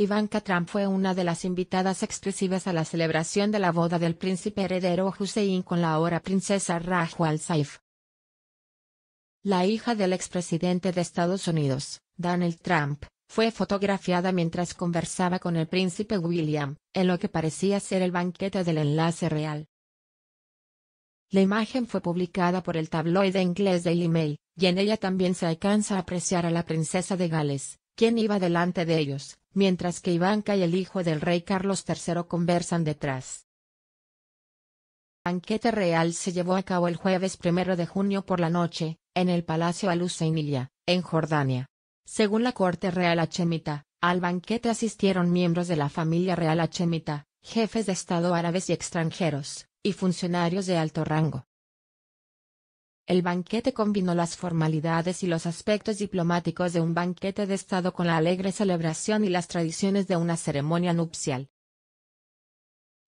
Ivanka Trump fue una de las invitadas exclusivas a la celebración de la boda del príncipe heredero Hussein con la ahora princesa Raju al-Saif. La hija del expresidente de Estados Unidos, Donald Trump, fue fotografiada mientras conversaba con el príncipe William, en lo que parecía ser el banquete del enlace real. La imagen fue publicada por el tabloide inglés Daily Mail, y en ella también se alcanza a apreciar a la princesa de Gales, quien iba delante de ellos, mientras que Ivanka y el hijo del rey Carlos III conversan detrás. Banquete real se llevó a cabo el jueves primero de junio por la noche, en el Palacio Husseinilla, en Jordania. Según la corte real hachemita, al banquete asistieron miembros de la familia real hachemita, jefes de Estado árabes y extranjeros, y funcionarios de alto rango. El banquete combinó las formalidades y los aspectos diplomáticos de un banquete de Estado con la alegre celebración y las tradiciones de una ceremonia nupcial.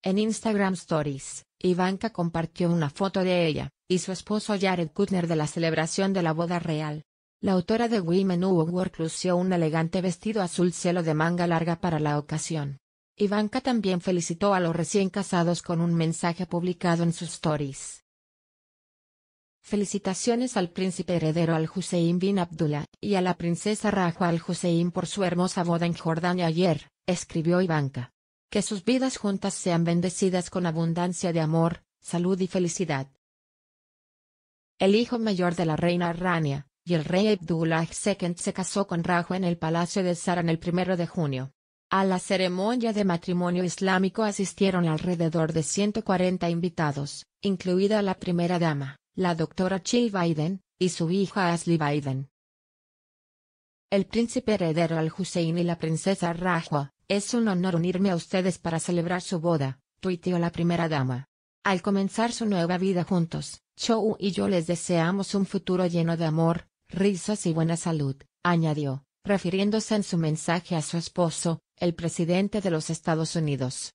En Instagram Stories, Ivanka compartió una foto de ella y su esposo Jared Kutner de la celebración de la boda real. La autora de Women Who Work lució un elegante vestido azul cielo de manga larga para la ocasión. Ivanka también felicitó a los recién casados con un mensaje publicado en sus stories. Felicitaciones al príncipe heredero al Hussein bin Abdullah y a la princesa Raja al Hussein por su hermosa boda en Jordania ayer, escribió Ivanka. Que sus vidas juntas sean bendecidas con abundancia de amor, salud y felicidad. El hijo mayor de la reina Rania, y el rey Abdullah II se casó con Raja en el palacio de Saran el primero de junio. A la ceremonia de matrimonio islámico asistieron alrededor de 140 invitados, incluida la primera dama la doctora Jill Biden, y su hija Ashley Biden. El príncipe heredero al-Hussein y la princesa Rajwa, es un honor unirme a ustedes para celebrar su boda, tuiteó la primera dama. Al comenzar su nueva vida juntos, Chou y yo les deseamos un futuro lleno de amor, risas y buena salud, añadió, refiriéndose en su mensaje a su esposo, el presidente de los Estados Unidos.